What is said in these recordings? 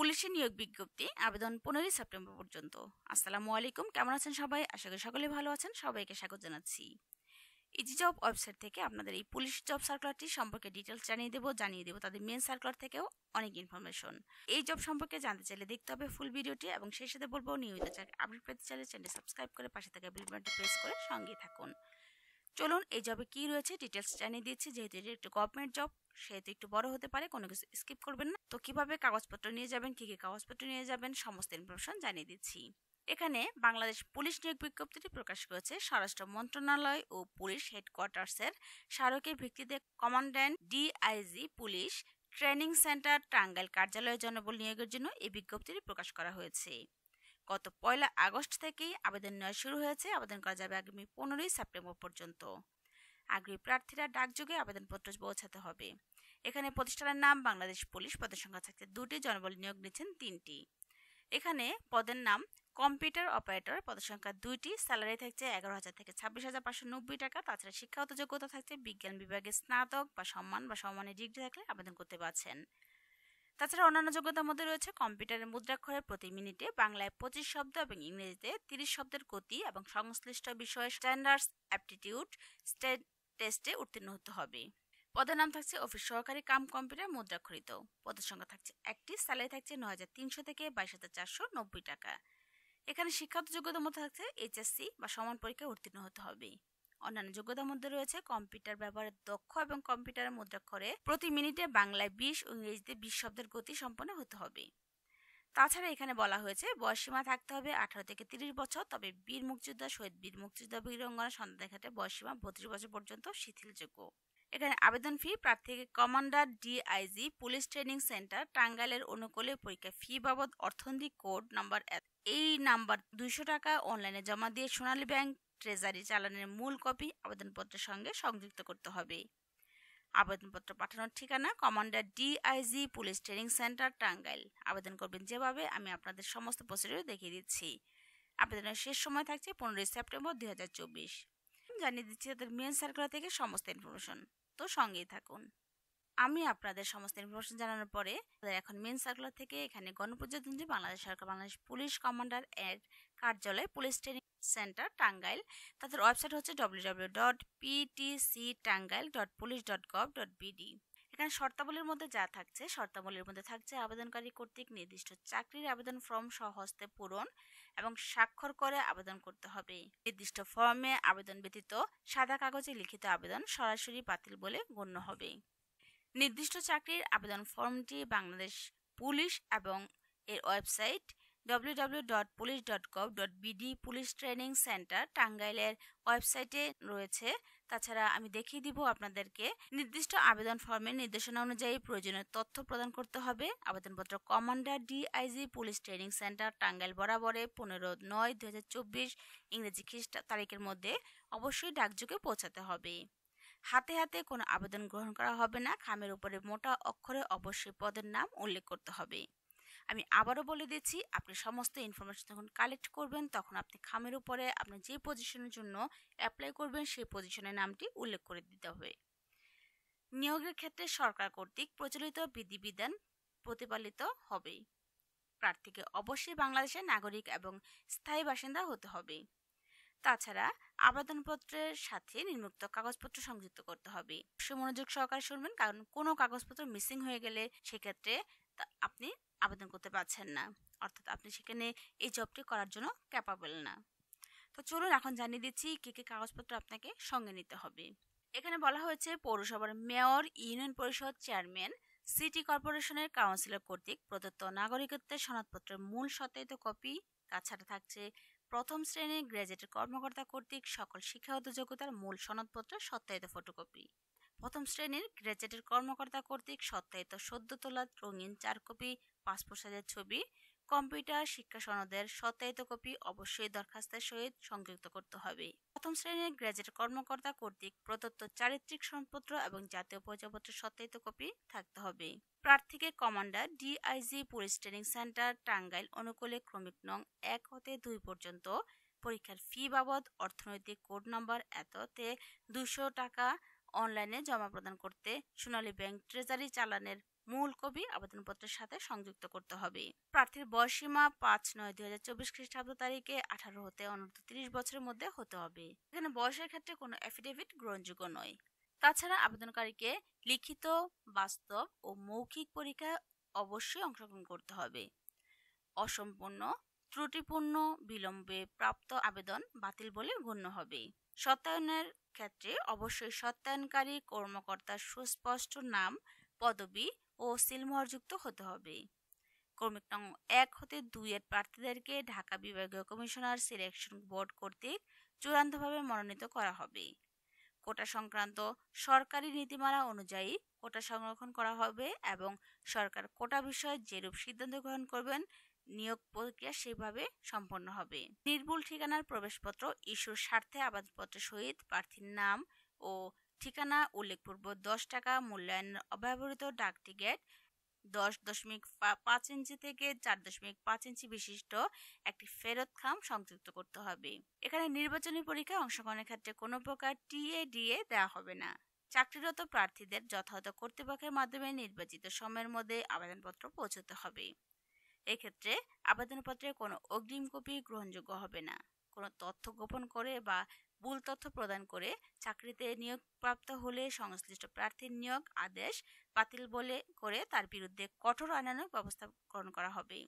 পুলিশে নিয়োগ বিজ্ঞপ্তি আবেদন পনেরোই সেপ্টেম্বর পর্যন্ত আসসালামু আলাইকুম কেমন আছেন সবাই আশা করি সকলে ভালো আছেন সবাইকে স্বাগত জানাচ্ছি ইজি জব ওয়েবসাইট থেকে আপনাদের এই পুলিশ জব সার্কুলারটি সম্পর্কে ডিটেলস জানিয়ে দেবো জানিয়ে দেবো তাদের মেন সার্কুলার থেকেও অনেক ইনফরমেশন এই জব সম্পর্কে জানতে চাইলে দেখতে হবে ফুল ভিডিওটি এবং সেই সাথে বলবো নিয়মিত আপডেট পেতে চাইলে চ্যানেল সাবস্ক্রাইব করে পাশে থাকা বিল বাটনটি প্রেস করে সঙ্গে থাকুন চলুন এই জবে কি রয়েছে ডিটেলস জানিয়ে দিচ্ছি যেহেতু এটা একটু গভর্নমেন্ট জব সেহেতু একটু বড় হতে পারে কোনো কিছু স্কিপ করবেন না তো কিভাবে কাগজপত্র নিয়ে যাবেন কী কী কাগজপত্র নিয়ে যাবেন সমস্ত ইনফরমেশন জানিয়ে দিচ্ছি এখানে বাংলাদেশ পুলিশ নিয়োগ বিজ্ঞপ্তিটি প্রকাশ করেছে স্বরাষ্ট্র মন্ত্রণালয় ও পুলিশ হেডকোয়ার্টার্সের স্মারকের ভিত্তিতে commandant DIG police training centre Tangail কার্যালয়ে জনবল নিয়োগের জন্য এই বিজ্ঞপ্তিটি প্রকাশ করা হয়েছে গত পয়লা আগস্ট থেকেই আবেদন নেওয়া শুরু হয়েছে আবেদন করা যাবে আগামী পনেরোই সেপ্টেম্বর পর্যন্ত আগ্রহী প্রার্থীরা ডাকযোগে আবেদনপত্র পৌঁছাতে হবে এখানে প্রতিষ্ঠানের নাম বাংলাদেশ পুলিশ পদের সংখ্যা থাকছে দুটি জনবল নিয়োগ নিচ্ছেন তিনটি এখানে পদের নাম কম্পিউটার অপারেটর পদের সংখ্যা দুইটি স্যালারি থাকছে এগারো হাজার থেকে ছাব্বিশ হাজার পাঁচশো নব্বই টাকা তাছাড়া শিক্ষাগত যোগ্যতা থাকছে বিজ্ঞান বিভাগে স্নাতক বা সম্মান বা সম্মানের ডিগ্রি থাকলে আবেদন করতে পারছেন তাছাড়া অন্যান্য যোগ্যতার মধ্যে রয়েছে কম্পিউটারের মুদ্রাক্ষরের প্রতি মিনিটে বাংলায় পঁচিশ শব্দ এবং ইংরেজিতে তিরিশ শব্দের গতি এবং সংশ্লিষ্ট বিষয়ে স্ট্যান্ডার্ডস অ্যাপটিটিউড স্টেট টেস্টে উত্তীর্ণ হতে হবে পদের নাম থাকছে অফিস সহকারী কাম কম্পিউটার মুদ্রাক্ষরিত পদের সংখ্যা থাকছে একটি স্যালারি থাকছে নয় হাজার তিনশো থেকে বাইশ হাজার চারশো নব্বই টাকা এখানে শিক্ষাগত যোগ্যতার মধ্যে থাকছে এইচএসসি বা সমান পরীক্ষায় উত্তীর্ণ হতে হবে অন্যান্য যোগ্যতার মধ্যে রয়েছে কম্পিউটার ব্যবহারের দক্ষ এবং কম্পিউটারের মুদ্রাক্ষরে প্রতি মিনিটে বাংলায় বিশ ও ইংরেজিতে বিশ শব্দের গতি সম্পন্ন হতে হবে তাছাড়া এখানে বলা হয়েছে বয়সীমা থাকতে হবে আঠারো থেকে তিরিশ বছর তবে বীর মুক্তিযোদ্ধা শহীদ বীর মুক্তিযোদ্ধা বীরঙ্গনা সন্তান ঘাটে বয়সীমা বত্রিশ বছর পর্যন্ত শিথিলযোগ্য এখানে আবেদন ফি প্রার্থীকে commander DIG police training centre টাঙ্গাইলের অনুকূলে পরীক্ষা ফি বাবদ অর্থনৈতিক কোড নাম্বার এই নাম্বার দুইশো টাকা অনলাইনে জমা দিয়ে সোনালী ব্যাংক ট্রেজারি চালানের মূল কপি আবেদনপত্রের সঙ্গে সংযুক্ত করতে হবে আবেদনপত্র পাঠানোর ঠিকানা commander DIG police training centre Tangail আবেদন করবেন যেভাবে আমি আপনাদের সমস্ত প্রসিডিও দেখিয়ে দিচ্ছি আবেদনের শেষ সময় থাকছে পনেরোই সেপ্টেম্বর দুই হাজার চব্বিশ জানিয়ে দিচ্ছি তাদের মেন সার্কুলার থেকে সমস্ত ইনফরমেশন তো সঙ্গেই থাকুন আমি আপনাদের সমস্ত ইনফরমেশন জানানোর পরে এখন মেন সার্কুলার থেকে এখানে গণপ্রজাতন্ত্রী বাংলাদেশ সরকার বাংলাদেশ পুলিশ কমান্ডার এর কার্যালয় পুলিশ ট্রেনিং সেন্টার টাঙ্গাইল তাদের ওয়েবসাইট হচ্ছে W W dot PTC Tangail dot police dot gov dot এখানে শর্তাবলীর মধ্যে যা থাকছে শর্তাবলীর মধ্যে থাকছে আবেদনকারী কর্তৃক নির্দিষ্ট চাকরির আবেদন ফর্ম সহস্তে পূরণ এবং স্বাক্ষর করে আবেদন করতে হবে নির্দিষ্ট ফর্মে আবেদন ব্যতীত সাদা কাগজে লিখিত আবেদন সরাসরি বাতিল বলে গণ্য হবে নির্দিষ্ট চাকরির আবেদন ফর্মটি বাংলাদেশ পুলিশ এবং এর website www.police.gov.bd police training centre টাঙ্গাইলের ওয়েবসাইটে রয়েছে তাছাড়া আমি দেখিয়ে দিব আপনাদেরকে নির্দিষ্ট আবেদন ফর্মের নির্দেশনা অনুযায়ী প্রয়োজনীয় তথ্য প্রদান করতে হবে আবেদনপত্র commander DIG police training centre Tangail বরাবরে পনেরো নয় দু ইংরেজি খ্রিস্টা তারিখের মধ্যে অবশ্যই ডাকযোগে পৌঁছাতে হবে হাতে হাতে কোনো আবেদন গ্রহণ করা হবে না খামের উপরে মোটা অক্ষরে অবশ্যই পদের নাম উল্লেখ করতে হবে আমি আবারও বলে দিচ্ছি আপনি সমস্ত ইনফরমেশন যখন কালেক্ট করবেন তখন আপনি খামের উপরে আপনি যে পজিশনের জন্য অ্যাপ্লাই করবেন সেই পজিশনের নামটি উল্লেখ করে দিতে হবে নিয়োগের ক্ষেত্রে সরকার কর্তৃক প্রচলিত বিধিবিধান প্রতিপালিত হবে প্রার্থীকে অবশ্যই বাংলাদেশের নাগরিক এবং স্থায়ী বাসিন্দা হতে হবে তাছাড়া আবেদনপত্রের সাথে নির্মুক্ত কাগজপত্র সংযুক্ত করতে হবে সে মনোযোগ সহকারে শুনবেন কারণ কোনো কাগজপত্র মিসিং হয়ে গেলে সেক্ষেত্রে আপনি আবেদন করতে পারছেন না অর্থাৎ আপনি সেখানে এই জবটি করার জন্য ক্যাপাবল না তো চলুন এখন জানিয়ে দিচ্ছি কী কী কাগজপত্র আপনাকে সঙ্গে নিতে হবে এখানে বলা হয়েছে পৌরসভার mayor union Parishad chairman city কর্পোরেশনের কাউন্সিলর কর্তৃক প্রদত্ত নাগরিকত্বের সনদপত্রের মূল সত্যায়িত কপি তাছাড়া থাকছে প্রথম শ্রেণীর গ্র্যাজুয়েটের কর্মকর্তা কর্তৃক সকল শিক্ষাগত যোগ্যতার মূল সনদপত্রের সত্যায়িত ফটোকপি প্রথম শ্রেণীর গ্রেজেটের কর্মকর্তা কর্তৃক সত্যায়িত সদ্য তোলা রঙিন চার কপি পাসপোর্ট সাইজের ছবি কম্পিউটার শিক্ষা সনদের সত্যায়িত কপি অবশ্যই দরখাস্তের সহিত সংযুক্ত করতে হবে প্রথম শ্রেণীর গ্রেজেট কর্মকর্তা কর্তৃক প্রদত্ত চারিত্রিক সম্পত্র এবং জাতীয় পরিচয়পত্রের সত্যায়িত কপি থাকতে হবে প্রার্থীকে commander DIG police training centre Tangail অনুকূলে ক্রমিক নং এক হতে দুই পর্যন্ত পরীক্ষার ফি বাবদ অর্থনৈতিক কোড নম্বর এততে দুশো টাকা অনলাইনে জমা প্রদান করতে সোনালী ব্যাংক ট্রেজারি চালানের মূল কপি আবেদনপত্রের সাথে সংযুক্ত করতে হবে প্রার্থীর বয়স সীমা পাঁচ নয় দুই হাজার চব্বিশ খ্রিস্টাব্দ তারিখে আঠারো হতে অনূর্ধ্ব তিরিশ বছরের মধ্যে হতে হবে এখানে বয়সের ক্ষেত্রে কোনো অ্যাফিডেভিট গ্রহণযোগ্য নয় তাছাড়া আবেদনকারীকে লিখিত বাস্তব ও মৌখিক পরীক্ষায় অবশ্যই অংশগ্রহণ করতে হবে অসম্পূর্ণ ত্রুটিপূর্ণ বিলম্বে প্রাপ্ত আবেদন বাতিল বলে গণ্য হবে সত্যায়নের ক্ষেত্রে অবশ্যই সত্যায়নকারী কর্মকর্তার সুস্পষ্ট নাম পদবি ও সিলমোহরযুক্ত হতে হবে কর্মিক নং এক হতে দুইয়ের প্রার্থীদেরকে ঢাকা বিভাগীয় কমিশনার সিলেকশন বোর্ড কর্তৃক চূড়ান্তভাবে মনোনীত করা হবে কোটা সংক্রান্ত সরকারি নীতিমালা অনুযায়ী কোটা সংরক্ষণ করা হবে এবং সরকার কোটা বিষয়ে যেরূপ সিদ্ধান্ত গ্রহণ করবেন নিয়োগ প্রক্রিয়া সেভাবে সম্পন্ন হবে নির্ভুল ঠিকানার প্রবেশপত্র ইস্যুর স্বার্থে আবেদনপত্রের সহিত প্রার্থীর নাম ও ঠিকানা উল্লেখপূর্ব দশ টাকা মূল্যায়নের অব্যবহৃত ডাক টিকেট দশ দশমিক পাঁচ ইঞ্চি থেকে চার দশমিক পাঁচ ইঞ্চি বিশিষ্ট একটি ফেরত খাম সংযুক্ত করতে হবে এখানে নির্বাচনী পরীক্ষায় অংশগ্রহণের ক্ষেত্রে কোনো প্রকার টিএডিএ দেওয়া হবে না চাকরিরত প্রার্থীদের যথাযথ কর্তৃপক্ষের মাধ্যমে নির্বাচিত সময়ের মধ্যে আবেদনপত্র পৌঁছতে হবে এক্ষেত্রে আবেদনপত্রে কোনো অগ্রিম কপি গ্রহণযোগ্য হবে না কোনো তথ্য গোপন করে বা ভুল তথ্য প্রদান করে চাকরিতে নিয়োগপ্রাপ্ত হলে সংশ্লিষ্ট প্রার্থীর নিয়োগ আদেশ বাতিল বলে করে তার বিরুদ্ধে কঠোর আনানোর ব্যবস্থা গ্রহণ করা হবে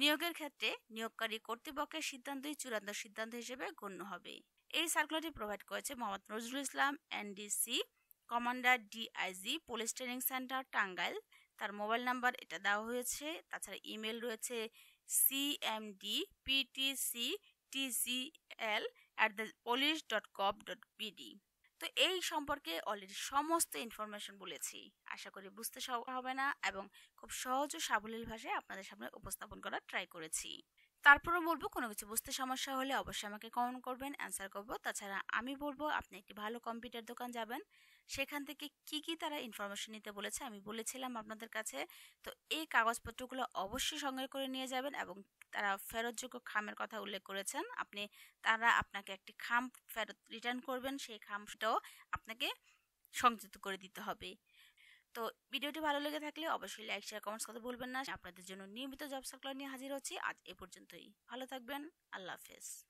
নিয়োগের ক্ষেত্রে নিয়োগকারী কর্তৃপক্ষের সিদ্ধান্তই চূড়ান্ত সিদ্ধান্ত হিসেবে গণ্য হবে এই সার্কুলারটি প্রোভাইড করেছে Mohammad Nazrul Islam NDC commander DIG police training centre Tangail তার মোবাইল নাম্বার এটা দেওয়া হয়েছে তাছাড়া ইমেল রয়েছে CMD PTC TCL at the police dot cop dot BD তো এই সম্পর্কে অলরেডি সমস্ত ইনফরমেশন বলেছি আশা করি বুঝতে হবে না এবং খুব সহজ ও সাবলীল ভাষায় আপনাদের সামনে উপস্থাপন করার ট্রাই করেছি তারপরও বলবো কোনো কিছু বুঝতে সমস্যা হলে অবশ্যই আমাকে কমেন্ট করবেন অ্যান্সার করবো তাছাড়া আমি বলবো আপনি একটি ভালো কম্পিউটার দোকান যাবেন সেখান থেকে কি কি তারা ইনফরমেশন নিতে বলেছে আমি বলেছিলাম আপনাদের কাছে তো এই কাগজপত্রগুলো অবশ্যই সংগ্রহ করে নিয়ে যাবেন এবং তারা ফেরতযোগ্য খামের কথা উল্লেখ করেছেন আপনি তারা আপনাকে একটি খাম ফেরত রিটার্ন করবেন সেই খামটাও আপনাকে সংযুক্ত করে দিতে হবে তো ভিডিওটি ভালো লেগে থাকলে অবশ্যই লাইক শেয়ার কমেন্টস করতে ভুলবেন না আপনাদের জন্য নিয়মিত জব সার্কুলার নিয়ে হাজির হচ্ছি আজ এ পর্যন্তই ভালো থাকবেন আল্লাহ হাফেজ